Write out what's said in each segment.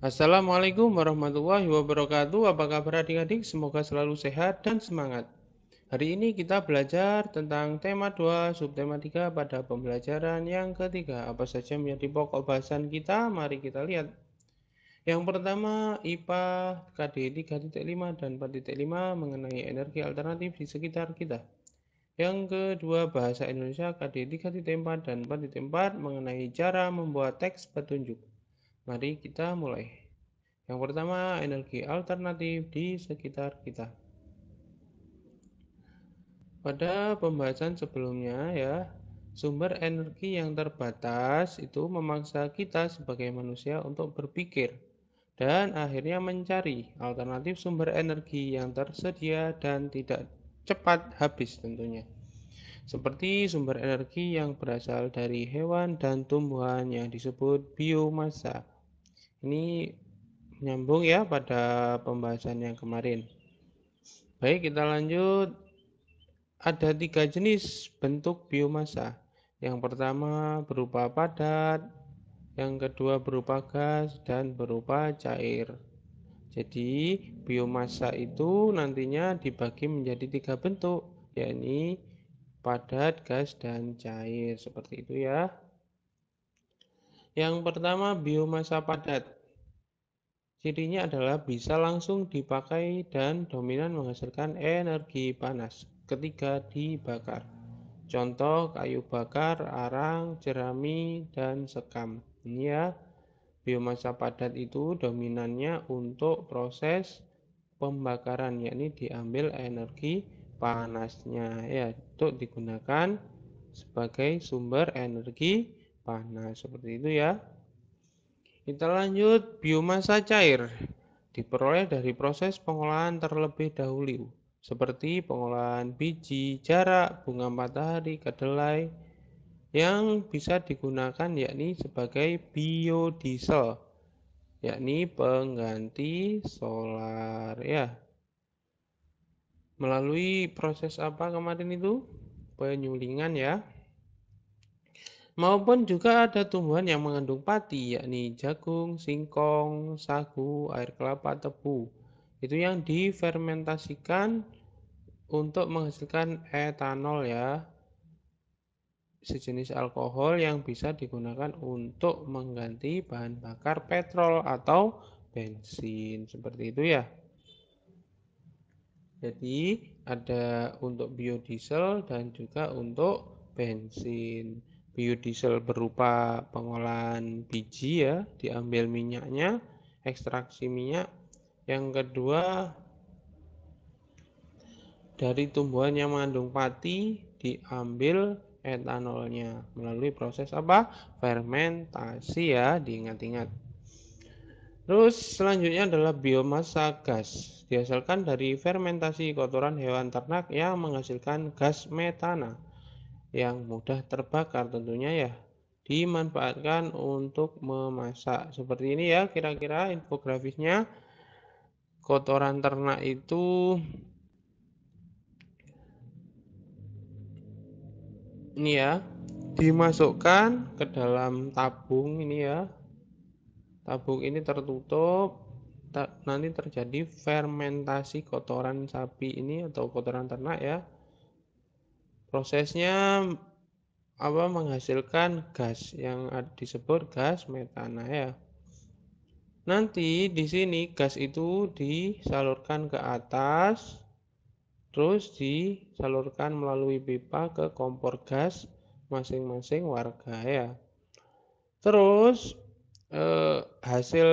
Assalamualaikum warahmatullahi wabarakatuh. Apa kabar adik-adik? Semoga selalu sehat dan semangat. Hari ini kita belajar tentang tema 2, subtema 3 pada pembelajaran yang ketiga. Apa saja menjadi pokok bahasan kita? Mari kita lihat. Yang pertama, IPA KD 3.5 dan 4.5 mengenai energi alternatif di sekitar kita. Yang kedua, Bahasa Indonesia KD 3.4 dan 4.4 mengenai cara membuat teks petunjuk. Mari kita mulai. Yang pertama, energi alternatif di sekitar kita. Pada pembahasan sebelumnya ya, sumber energi yang terbatas itu memaksa kita sebagai manusia untuk berpikir dan akhirnya mencari alternatif sumber energi yang tersedia dan tidak cepat habis tentunya seperti sumber energi yang berasal dari hewan dan tumbuhan yang disebut biomasa. Ini nyambung ya pada pembahasan yang kemarin. Baik, kita lanjut. Ada tiga jenis bentuk biomasa. Yang pertama berupa padat, yang kedua berupa gas, dan berupa cair. Jadi, biomasa itu nantinya dibagi menjadi tiga bentuk, yakni padat, gas, dan cair. Seperti itu ya. Yang pertama biomasa padat. Cirinya adalah bisa langsung dipakai dan dominan menghasilkan energi panas ketika dibakar. Contoh kayu bakar, arang, jerami, dan sekam. Ini ya, biomasa padat itu dominannya untuk proses pembakaran, yakni diambil energi panasnya ya untuk digunakan sebagai sumber energi panas seperti itu ya kita lanjut biomasa cair diperoleh dari proses pengolahan terlebih dahulu seperti pengolahan biji, jarak, bunga matahari, kedelai yang bisa digunakan yakni sebagai biodiesel yakni pengganti solar ya melalui proses apa kemarin itu? Penyulingan ya. Maupun juga ada tumbuhan yang mengandung pati, yakni jagung, singkong, sagu, air kelapa, tebu. Itu yang difermentasikan untuk menghasilkan etanol ya. Sejenis alkohol yang bisa digunakan untuk mengganti bahan bakar petrol atau bensin. Seperti itu ya. Jadi ada untuk biodiesel dan juga untuk bensin. Biodiesel berupa pengolahan biji ya, diambil minyaknya, ekstraksi minyak. Yang kedua dari tumbuhan yang mengandung pati diambil etanolnya melalui proses apa? Fermentasi ya, diingat-ingat. Terus selanjutnya adalah biomasa gas. Dihasilkan dari fermentasi kotoran hewan ternak yang menghasilkan gas metana yang mudah terbakar tentunya ya. Dimanfaatkan untuk memasak. Seperti ini ya kira-kira infografisnya. Kotoran ternak itu ini ya dimasukkan ke dalam tabung ini ya Tabung ini tertutup, ter, nanti terjadi fermentasi kotoran sapi ini atau kotoran ternak ya. Prosesnya apa menghasilkan gas yang disebut gas metana ya. Nanti di sini gas itu disalurkan ke atas terus disalurkan melalui pipa ke kompor gas masing-masing warga ya. Terus eh, hasil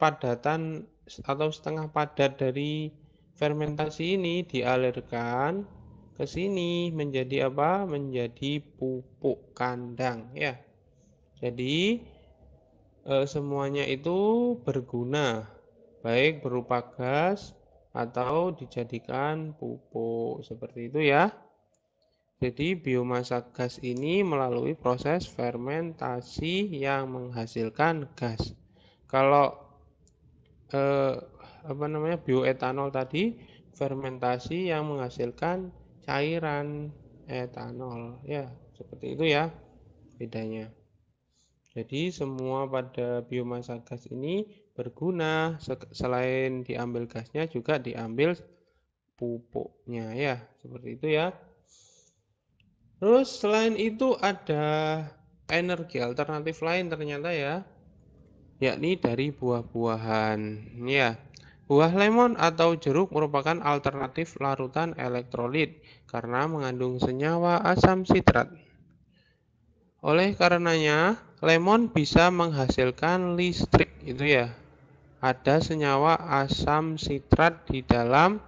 padatan atau setengah padat dari fermentasi ini dialirkan ke sini menjadi apa? Menjadi pupuk kandang ya. Jadi eh, semuanya itu berguna baik berupa gas atau dijadikan pupuk seperti itu ya. Jadi biomasa gas ini melalui proses fermentasi yang menghasilkan gas. Kalau eh, apa namanya bioetanol tadi fermentasi yang menghasilkan cairan etanol ya seperti itu ya bedanya. Jadi semua pada biomasa gas ini berguna selain diambil gasnya juga diambil pupuknya ya seperti itu ya. Terus selain itu ada energi alternatif lain ternyata ya, yakni dari buah-buahan. Ya, buah lemon atau jeruk merupakan alternatif larutan elektrolit karena mengandung senyawa asam sitrat. Oleh karenanya, lemon bisa menghasilkan listrik itu ya. Ada senyawa asam sitrat di dalam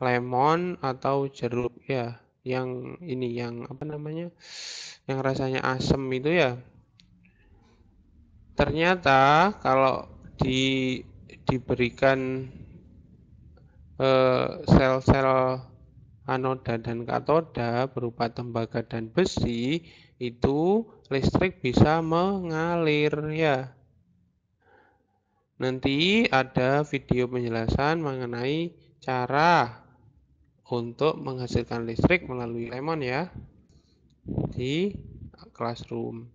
lemon atau jeruk ya yang ini yang apa namanya yang rasanya asem itu ya ternyata kalau di diberikan eh, sel-sel eh, anoda dan katoda berupa tembaga dan besi itu listrik bisa mengalir ya nanti ada video penjelasan mengenai cara untuk menghasilkan listrik melalui lemon ya di classroom.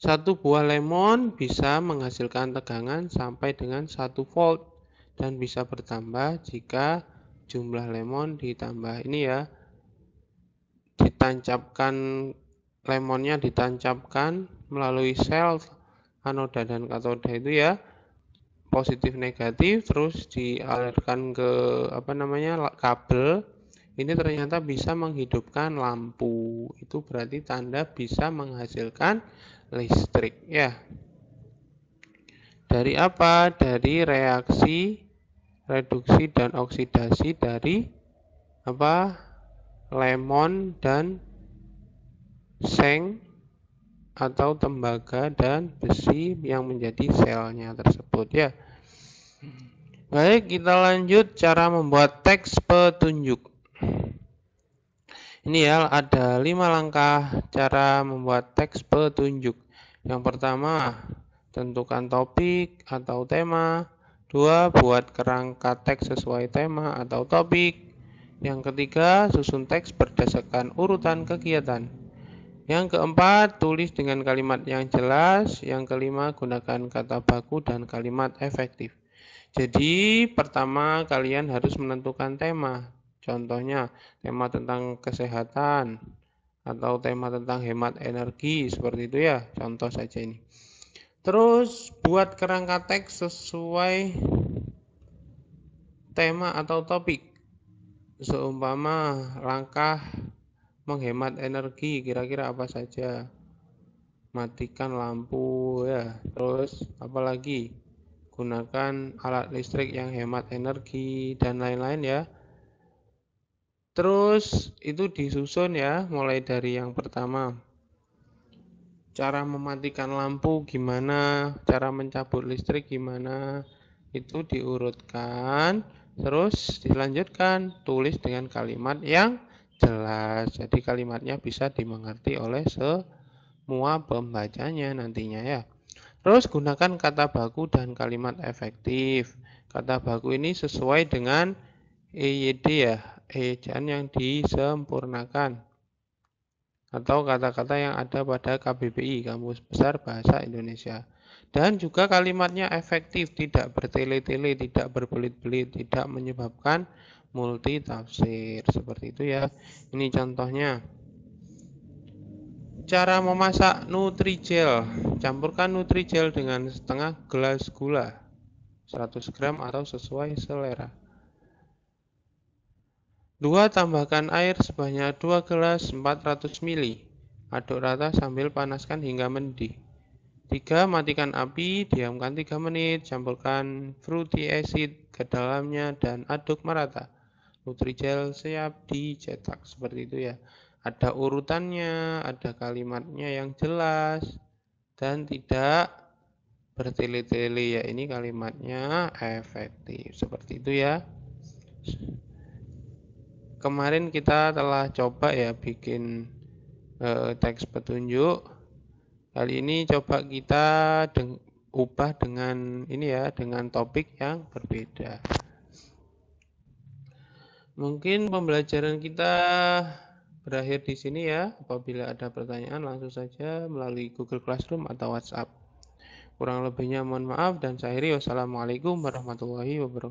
Satu buah lemon bisa menghasilkan tegangan sampai dengan satu volt dan bisa bertambah jika jumlah lemon ditambah ini ya ditancapkan lemonnya ditancapkan melalui sel anoda dan katoda itu ya positif negatif terus dialirkan ke apa namanya kabel ini ternyata bisa menghidupkan lampu itu berarti tanda bisa menghasilkan listrik ya dari apa dari reaksi reduksi dan oksidasi dari apa lemon dan seng atau tembaga dan besi yang menjadi selnya tersebut ya. Hmm. Baik, kita lanjut cara membuat teks petunjuk. Ini ya, ada lima langkah cara membuat teks petunjuk. Yang pertama, tentukan topik atau tema. Dua, buat kerangka teks sesuai tema atau topik. Yang ketiga, susun teks berdasarkan urutan kegiatan. Yang keempat, tulis dengan kalimat yang jelas. Yang kelima, gunakan kata baku dan kalimat efektif. Jadi, pertama kalian harus menentukan tema. Contohnya, tema tentang kesehatan atau tema tentang hemat energi, seperti itu ya. Contoh saja ini. Terus, buat kerangka teks sesuai tema atau topik. Seumpama langkah menghemat energi kira-kira apa saja matikan lampu ya terus apalagi gunakan alat listrik yang hemat energi dan lain-lain ya terus itu disusun ya mulai dari yang pertama cara mematikan lampu gimana cara mencabut listrik gimana itu diurutkan terus dilanjutkan tulis dengan kalimat yang jelas. Jadi kalimatnya bisa dimengerti oleh semua pembacanya nantinya ya. Terus gunakan kata baku dan kalimat efektif. Kata baku ini sesuai dengan EYD ya, ejaan yang disempurnakan atau kata-kata yang ada pada KBBI Kampus Besar Bahasa Indonesia. Dan juga kalimatnya efektif, tidak bertele-tele, tidak berbelit-belit, tidak menyebabkan multi tafsir. Seperti itu ya. Ini contohnya. Cara memasak nutrijel. Campurkan nutrijel dengan setengah gelas gula. 100 gram atau sesuai selera. 2. Tambahkan air sebanyak 2 gelas 400 ml. Aduk rata sambil panaskan hingga mendidih. 3. Matikan api, diamkan 3 menit, campurkan fruity acid ke dalamnya dan aduk merata. Nutrijel siap dicetak. Seperti itu ya. Ada urutannya, ada kalimatnya yang jelas dan tidak bertele-tele ya. Ini kalimatnya efektif. Seperti itu ya. Kemarin kita telah coba ya bikin e, teks petunjuk Kali ini coba kita deng ubah dengan ini ya, dengan topik yang berbeda. Mungkin pembelajaran kita berakhir di sini ya. Apabila ada pertanyaan langsung saja melalui Google Classroom atau WhatsApp. Kurang lebihnya mohon maaf dan saya Wassalamualaikum warahmatullahi wabarakatuh.